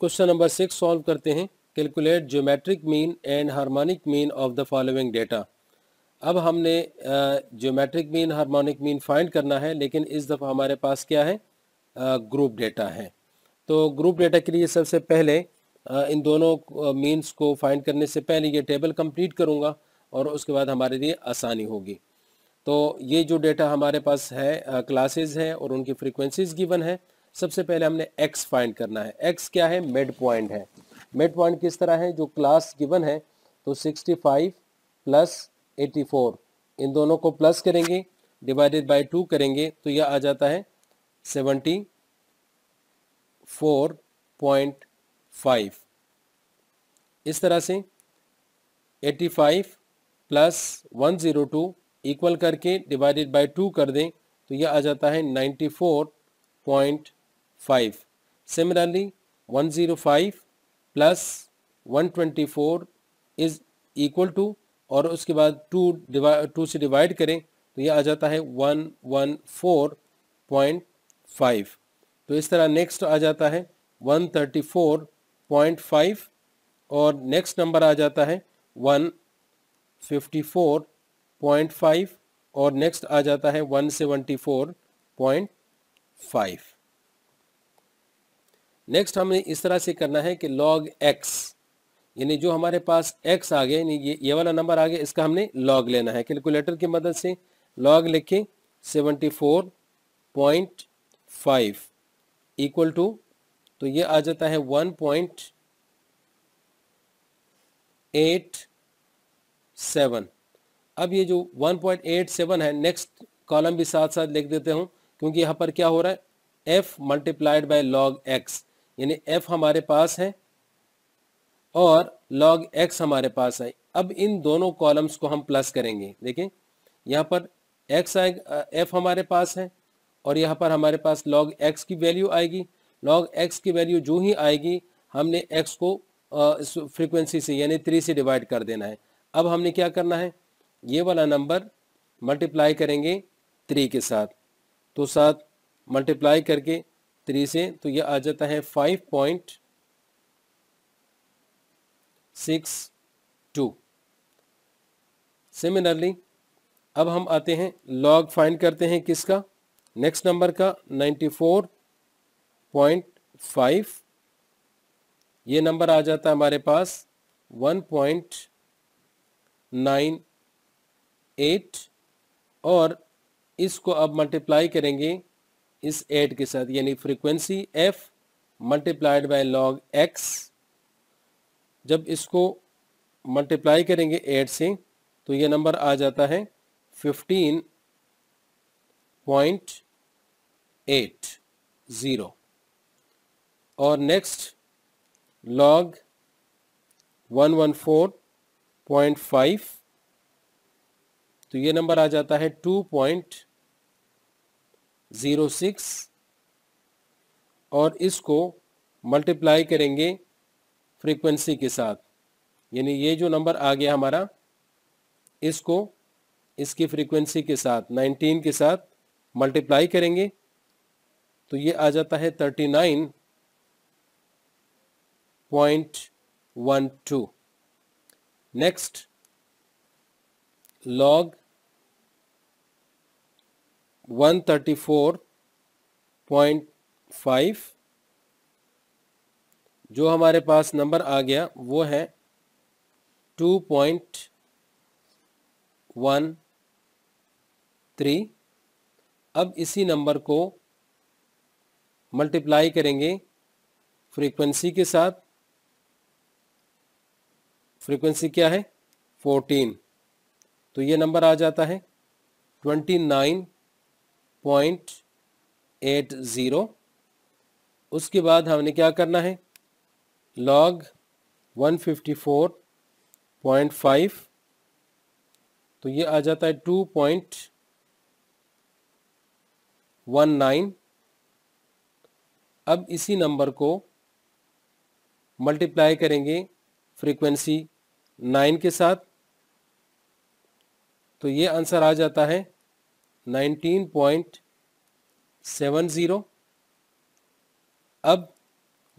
Question number six solve करते हैं calculate geometric mean and harmonic mean of the following data अब हमने geometric mean harmonic mean find करना है लेकिन इस दफ़ा हमारे पास क्या है ग्रुप डेटा है तो ग्रुप डेटा के लिए सबसे पहले इन दोनों मीन्स को फाइंड करने से पहले ये टेबल कंप्लीट करूँगा और उसके बाद हमारे लिए आसानी होगी तो ये जो डेटा हमारे पास है क्लासेस है और उनकी फ्रीक्वेंसीज गिवन है सबसे पहले हमने x फाइंड करना है x क्या है मिड पॉइंट है मिड पॉइंट किस तरह है जो क्लास गिवन है तो 65 फाइव प्लस एटी इन दोनों को प्लस करेंगे डिवाइडेड बाय टू करेंगे तो यह आ जाता है 74.5 इस तरह से 85 प्लस 102 इक्वल करके डिवाइडेड बाय टू कर दें तो यह आ जाता है 94.5 5. Similarly, 105 plus 124 is equal to और उसके बाद टू टू से डिवाइड करें तो ये आ जाता है 114.5 तो इस तरह नेक्स्ट आ जाता है 134.5 और नेक्स्ट नंबर आ जाता है 154.5 और नेक्स्ट आ जाता है 174.5 नेक्स्ट हमने इस तरह से करना है कि लॉग एक्स यानी जो हमारे पास एक्स आ गया यानी ये ये वाला नंबर आ गया इसका हमने लॉग लेना है कैलकुलेटर की मदद से लॉग लिखे seventy four point five equal to तो ये आ जाता है वन पॉइंट एट सेवन अब ये जो 1.87 है नेक्स्ट कॉलम भी साथ साथ लिख देते हूँ क्योंकि यहाँ पर क्या हो रहा है F multiplied by log x यानी एफ हमारे पास है और लॉग एक्स हमारे पास है अब इन दोनों कॉलम्स को हम प्लस करेंगे देखें यहाँ पर एक्स आएगा एफ हमारे पास है और यहाँ पर हमारे पास लॉग एक्स की वैल्यू आएगी लॉग एक्स की वैल्यू जो ही आएगी हमने एक्स को फ्रीक्वेंसी से यानी थ्री से डिवाइड कर देना है अब हमने क्या करना है ये वाला नंबर मल्टीप्लाई करेंगे थ्री के साथ तो साथ मल्टीप्लाई करके थ्री से तो ये आ जाता है five point six two similarly अब हम आते हैं लॉग फाइंड करते हैं किसका नेक्स्ट नंबर का नाइन्टी फोर पॉइंट फाइव ये नंबर आ जाता है हमारे पास वन पॉइंट नाइन एट और इसको अब मल्टीप्लाई करेंगे इस एट के साथ यानी frequency F multiplied by log x जब इसको मल्टीप्लाई करेंगे एट से तो ये नंबर आ जाता है फिफ्टीन पॉइंट एट ज़ीरो और next log one one four point five तो ये नंबर आ जाता है टू पॉइंट ज़ीरो सिक्स और इसको मल्टीप्लाई करेंगे फ्रीक्वेंसी के साथ यानी ये जो नंबर आ गया हमारा इसको इसकी फ्रीक्वेंसी के साथ 19 के साथ मल्टीप्लाई करेंगे तो ये आ जाता है 39.12 नेक्स्ट लॉग 134.5 जो हमारे पास नंबर आ गया वो है 2.13 अब इसी नंबर को मल्टीप्लाई करेंगे फ्रीक्वेंसी के साथ फ्रीक्वेंसी क्या है 14 तो ये नंबर आ जाता है पॉइंट एट ज़ीरो उसके बाद हमने क्या करना है log one fifty four point five तो ये आ जाता है टू पॉइंट वन नाइन अब इसी नंबर को मल्टीप्लाई करेंगे फ्रीक्वेंसी नाइन के साथ तो ये आंसर आ जाता है 19.70 अब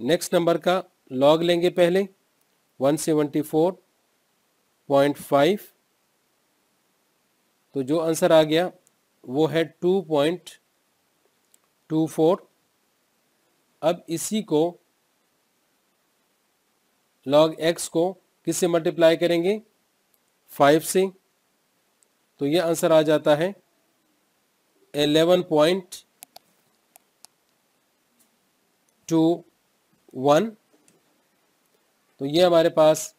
नेक्स्ट नंबर का लॉग लेंगे पहले 174.5 तो जो आंसर आ गया वो है 2.24 अब इसी को लॉग एक्स को किससे मल्टीप्लाई करेंगे 5 से तो ये आंसर आ जाता है एलेवन पॉइंट टू वन तो ये हमारे पास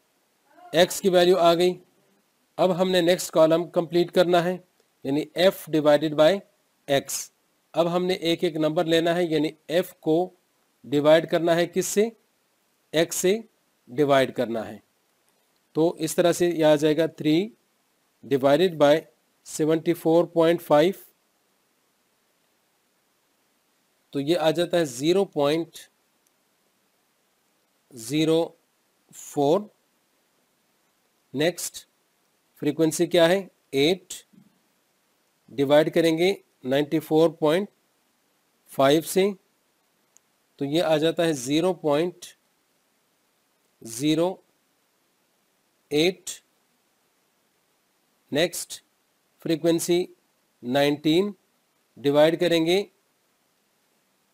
x की वैल्यू आ गई अब हमने नेक्स्ट कॉलम कंप्लीट करना है यानी f डिवाइडेड बाय x अब हमने एक एक नंबर लेना है यानी f को डिवाइड करना है किससे x से डिवाइड करना है तो इस तरह से यह आ जाएगा three divided by seventy four point five तो ये आ जाता है zero point zero four next frequency क्या है एट डिवाइड करेंगे नाइन्टी फोर पॉइंट फाइव से तो ये आ जाता है zero point zero eight next frequency nineteen divide करेंगे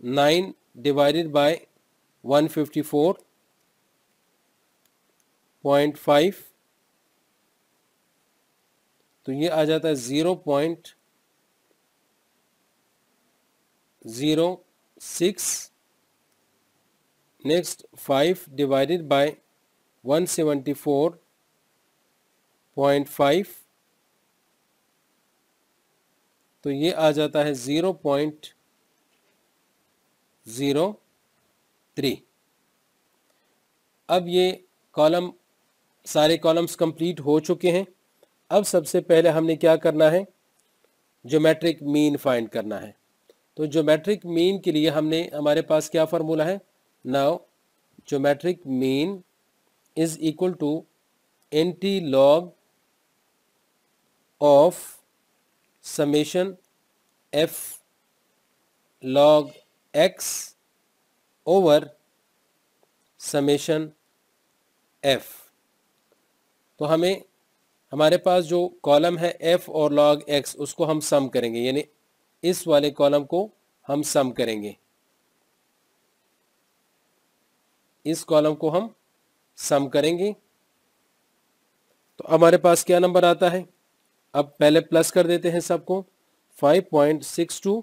9 divided by 154.5 तो ये आ जाता है zero point zero six next five divided by one seventy four point five तो ये आ जाता है ज़ीरो पॉइंट ज़ीरो थ्री अब ये कॉलम सारे कॉलम्स कंप्लीट हो चुके हैं अब सबसे पहले हमने क्या करना है ज्योमेट्रिक मीन फाइंड करना है तो ज्योमेट्रिक मीन के लिए हमने हमारे पास क्या फार्मूला है now geometric mean is equal to antilog of summation F log X over summation F तो हमें हमारे पास जो कॉलम है एफ और लॉग एक्स उसको हम सम करेंगे यानी इस वाले कॉलम को हम सम करेंगे इस कॉलम को हम सम करेंगे तो हमारे पास क्या नंबर आता है अब पहले प्लस कर देते हैं सबको five point six two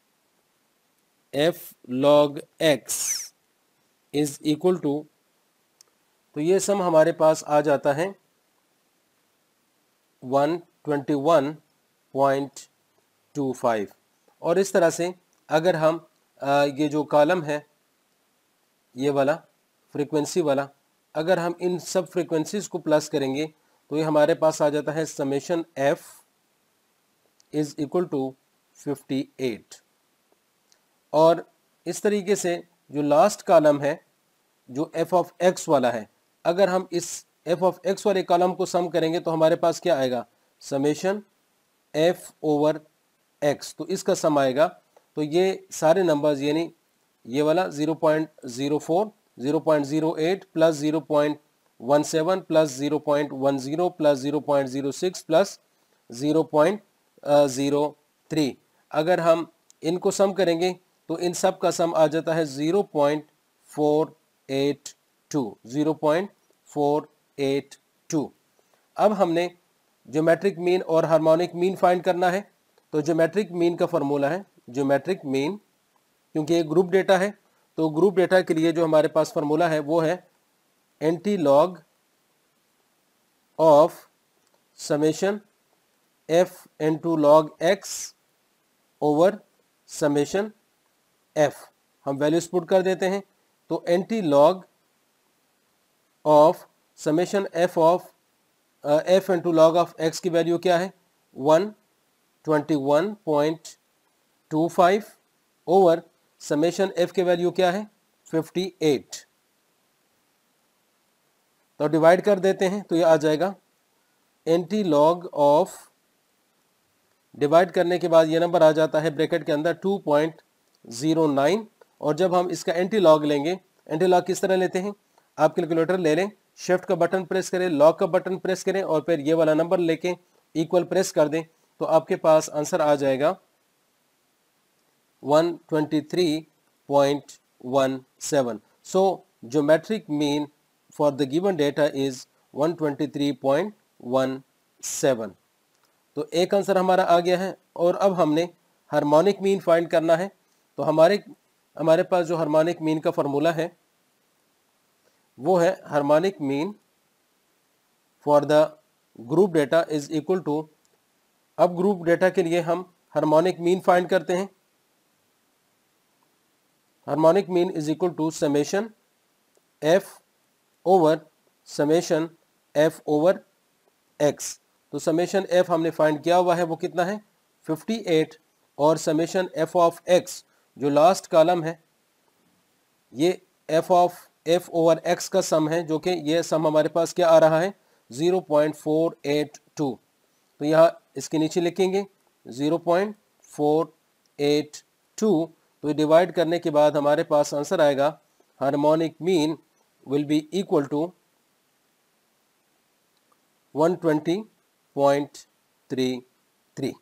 F log X is equal to तो ये सम हमारे पास आ जाता है 121.25 और इस तरह से अगर हम ये जो कॉलम है ये वाला फ्रीक्वेंसी वाला अगर हम इन सब फ्रीक्वेंसीज को प्लस करेंगे तो ये हमारे पास आ जाता है summation F is equal to fifty eight और इस तरीके से जो लास्ट कॉलम है जो एफ ऑफ एक्स वाला है अगर हम इस एफ ऑफ एक्स वाले कॉलम को सम करेंगे तो हमारे पास क्या आएगा समेशन एफ ओवर एक्स तो इसका सम आएगा तो ये सारे नंबर्स यानी ये वाला zero point zero four zero point zero eight plus zero point one seven plus zero point one zero plus zero point zero six plus zero point zero three अगर हम इनको सम करेंगे तो इन सब का सम आ जाता है zero point four eight two zero point four eight two अब हमने ज्योमेट्रिक मीन और हार्मोनिक मीन फाइंड करना है तो ज्योमेट्रिक मीन का फॉर्मूला है ज्योमेट्रिक मीन क्योंकि ये ग्रुप डेटा है तो ग्रुप डेटा के लिए जो हमारे पास फॉर्मूला है वो है antilog of summation F into log X over summation F हम वैल्यूज पुट कर देते हैं तो antilog of summation F of F into log of X की वैल्यू क्या है one twenty one point two five over summation F की value क्या है फिफ्टी एट तो डिवाइड कर देते हैं तो ये आ जाएगा एंटी लॉग ऑफ डिवाइड करने के बाद ये नंबर आ जाता है ब्रैकेट के अंदर टू पॉइंट ज़ीरो नाइन और जब हम इसका एंटी लॉग लेंगे एंटी लॉग किस तरह लेते हैं आप कैलकुलेटर ले लें शिफ्ट का बटन प्रेस करें लॉक का बटन प्रेस करें और फिर ये वाला नंबर लेके इक्वल प्रेस कर दें तो आपके पास आंसर आ जाएगा 123.17 so geometric mean for the given data is 123.17 तो एक आंसर हमारा आ गया है और अब हमने हार्मोनिक मीन फाइंड करना है तो हमारे हमारे पास जो हार्मोनिक मीन का फॉर्मूला है वो है harmonic mean for the group data is equal to अब ग्रुप डेटा के लिए हम हार्मोनिक मीन फाइंड करते हैं harmonic mean is equal to summation F over summation F over X तो समेशन एफ हमने फाइंड किया हुआ है वो कितना है 58 और समेशन एफ ऑफ एक्स जो लास्ट कॉलम है ये F of F over X का सम है जो कि ये सम हमारे पास क्या आ रहा है zero point four eight two तो यहाँ इसके नीचे लिखेंगे zero point four eight two तो डिवाइड करने के बाद हमारे पास आंसर आएगा harmonic mean will be equal to one point three three